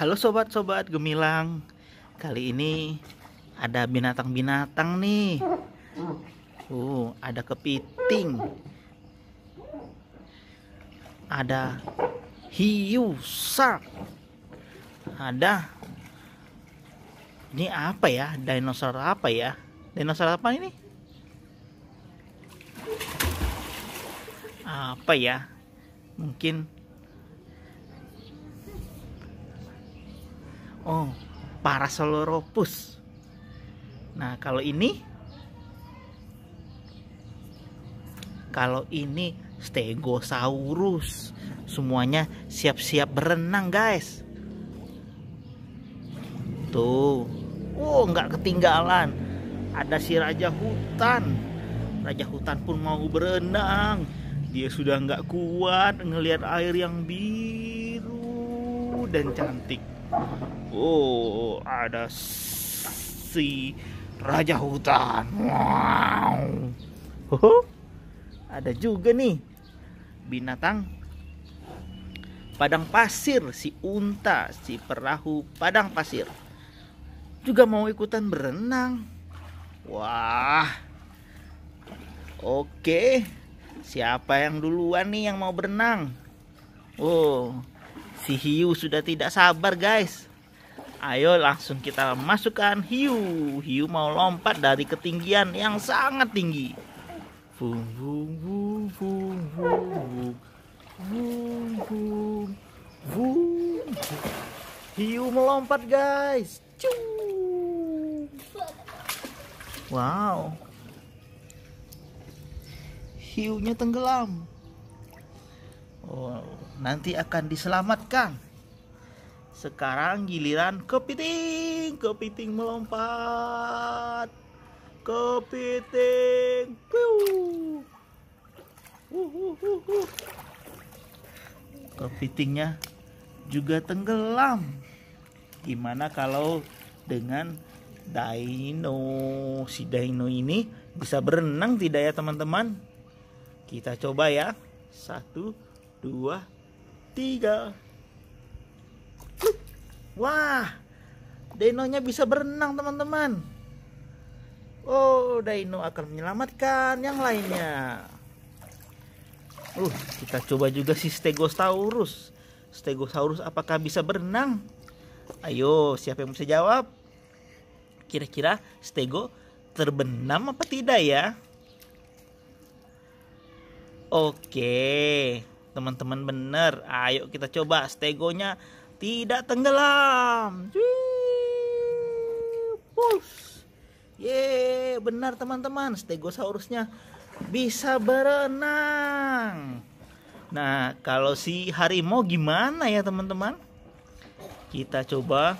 Halo sobat-sobat gemilang. Kali ini ada binatang-binatang nih. Uh, ada kepiting. Ada hiu shark. Ada ini apa ya? Dinosaur apa ya? Dinosaur apa ini? Apa ya? Mungkin Oh, Parasoloropus. Nah, kalau ini kalau ini Stegosaurus. Semuanya siap-siap berenang, guys. Tuh. Oh, nggak ketinggalan. Ada si raja hutan. Raja hutan pun mau berenang. Dia sudah nggak kuat ngelihat air yang biru dan cantik. Oh, ada si raja hutan. Wow. Oh, ada juga nih binatang padang pasir si unta, si perahu padang pasir. Juga mau ikutan berenang. Wah. Oke. Siapa yang duluan nih yang mau berenang? Oh, Si hiu sudah tidak sabar guys. Ayo langsung kita masukkan hiu. Hiu mau lompat dari ketinggian yang sangat tinggi. Hiu melompat guys. Wow. Hiunya tenggelam oh, nanti akan diselamatkan sekarang giliran kepiting kepiting melompat kepiting kepitingnya juga tenggelam gimana kalau dengan dino si dino ini bisa berenang tidak ya teman-teman kita coba ya satu dua, tiga. Wah, dino nya bisa berenang teman-teman. Oh, Dino akan menyelamatkan yang lainnya. Uh, kita coba juga si Stegosaurus. Stegosaurus apakah bisa berenang? Ayo, siapa yang bisa jawab? Kira-kira Stego terbenam apa tidak ya? Oke teman-teman bener ayo kita coba stegonya tidak tenggelam Push. ye benar teman-teman stegosaurusnya bisa berenang nah kalau si harimau gimana ya teman-teman kita coba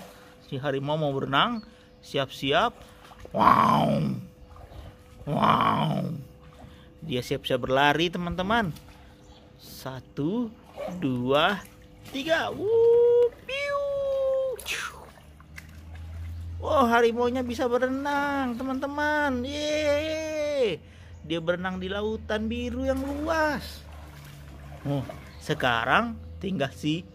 si harimau mau berenang siap-siap wow wow dia siap-siap berlari teman-teman satu, dua, tiga. Wuh, oh, harimau-nya bisa berenang, teman-teman. Dia berenang di lautan biru yang luas. oh sekarang tinggal si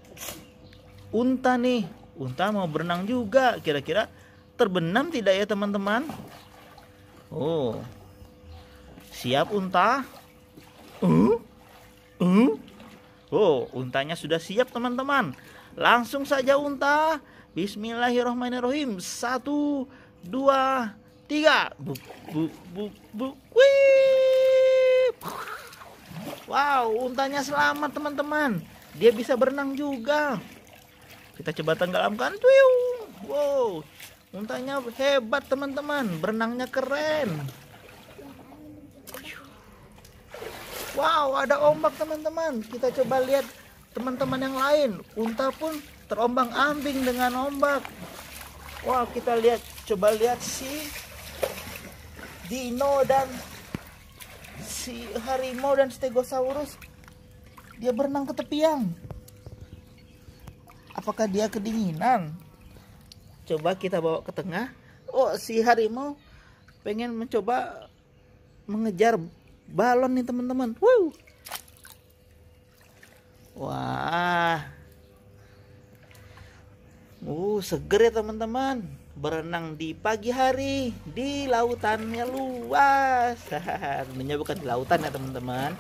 unta nih. Unta mau berenang juga. Kira-kira terbenam tidak ya, teman-teman? Oh. Siap unta? Uh. Hmm? Oh, untanya sudah siap teman-teman. Langsung saja unta. Bismillahirrahmanirrahim. Satu, dua, tiga. Bu, bu, bu, bu. Wih. Wow, untanya selamat teman-teman. Dia bisa berenang juga. Kita coba tenggelamkan. Wow, untanya hebat teman-teman. Berenangnya keren. Wow, ada ombak teman-teman. Kita coba lihat teman-teman yang lain. Unta pun terombang ambing dengan ombak. Wow, kita lihat. Coba lihat si Dino dan si harimau dan stegosaurus. Dia berenang ke tepian. Apakah dia kedinginan? Coba kita bawa ke tengah. Oh, si harimau pengen mencoba mengejar balon nih teman-teman wow wah uh seger ya teman-teman berenang di pagi hari di lautan lautannya luas tentunya bukan di lautan ya teman-teman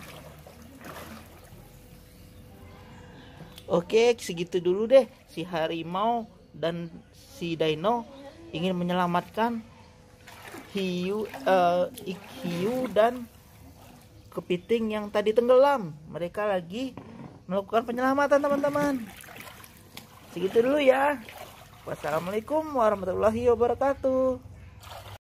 Oke, segitu dulu deh si harimau dan si dino ingin menyelamatkan hiu uh, hiu dan kepiting yang tadi tenggelam. Mereka lagi melakukan penyelamatan teman-teman. Segitu dulu ya. Wassalamualaikum warahmatullahi wabarakatuh.